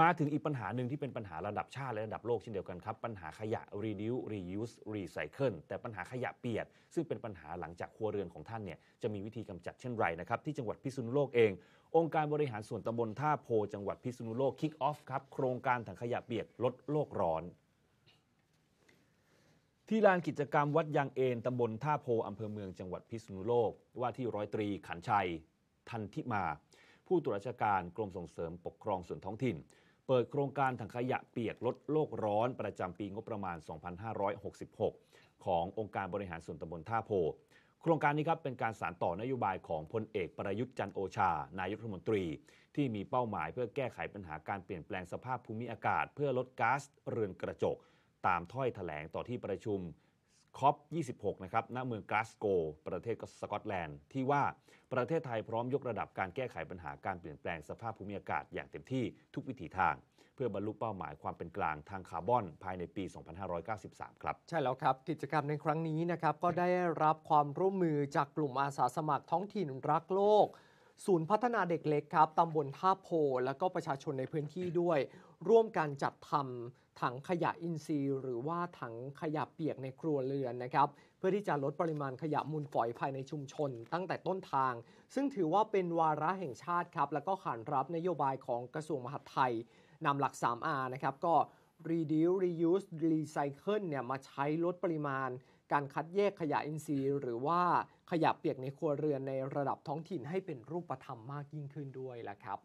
มาถึงอีกปัญหาหนึ่งที่เป็นปัญหาระดับชาติและระดับโลกเช่นเดียวกันครับ ปัญหาขยะ reduce reuse recycle แต่ปัญหาขยะเปียกซึ่งเป็นปัญหาหลังจากครัวเรือนของท่านเนี่ยจะมีวิธีกำจัดเช่นไรนะครับที่จังหวัดพิษณุโลกเอง องค์การบริหารส่วนตำบลท่าโพ จังหวัดพิษณุโลกคิกออฟครับโครงการถังขยะเปียกลดโลกร้อน ที่ลานกิจกรรมวัดยางเอนตำบลท่าโพอำเภอเมืองจังหวัดพิษณุโลกว่าที่ร้อยตรีขันชัย ทันทิมาผู้ตรวจราชการกรมส่งเสริมปกครองส่วนท้องถิ่น เปิดโครงการถังขยะเปียกลดโลกร้อนประจำปีงบประมาณ 2566 ขององค์การบริหารส่วนตำบลท่าโพ โครงการนี้ครับเป็นการสานต่อนโยบายของพลเอกประยุทธ์จันโอชา นายกรัฐมนตรีที่มีเป้าหมายเพื่อแก้ไขปัญหาการเปลี่ยนแปลงสภาพภูมิอากาศ เพื่อลดก๊าซเรือนกระจก ตามถ้อยแถลงต่อที่ประชุมคอป26 นะครับ ณ เมืองกลาสโก ประเทศสกอตแลนด์ที่ว่าประเทศไทยพร้อมยกระดับการแก้ไขปัญหาการเปลี่ยนแปลงสภาพภูมิอากาศอย่างเต็มที่ทุกวิถีทาง เพื่อบรรลุเป้าหมายความเป็นกลางทางคาร์บอนภายในปี 2593 ครับ ใช่แล้วครับกิจกรรมในครั้งนี้นะครับ ก็ได้รับความร่วมมือจากกลุ่มอาสาสมัครท้องถิ่นรักโลกศูนย์พัฒนาเด็กเล็กครับ ตำบลท่าโพ และก็ประชาชนในพื้นที่ด้วย ร่วมการจัดทำถังขยะอินทรีย์ หรือว่าถังขยะเปียกในครัวเรือนนะครับเพื่อที่จะลดปริมาณขยะมูลฝอยภายในชุมชนตั้งแต่ต้นทาง ซึ่งถือว่าเป็นวาระแห่งชาติครับ และก็ขานรับนโยบายของกระทรวงมหาดไทยนำหลัก 3R นะครับก็ reduce reuse recycle เนี่ย มาใช้ลดปริมาณ การคัดแยกขยะอินทรีย์ หรือว่าขยะเปียกในครัวเรือนในระดับท้องถิ่นให้เป็นรูปธรรมมากยิ่งขึ้นด้วยละครับ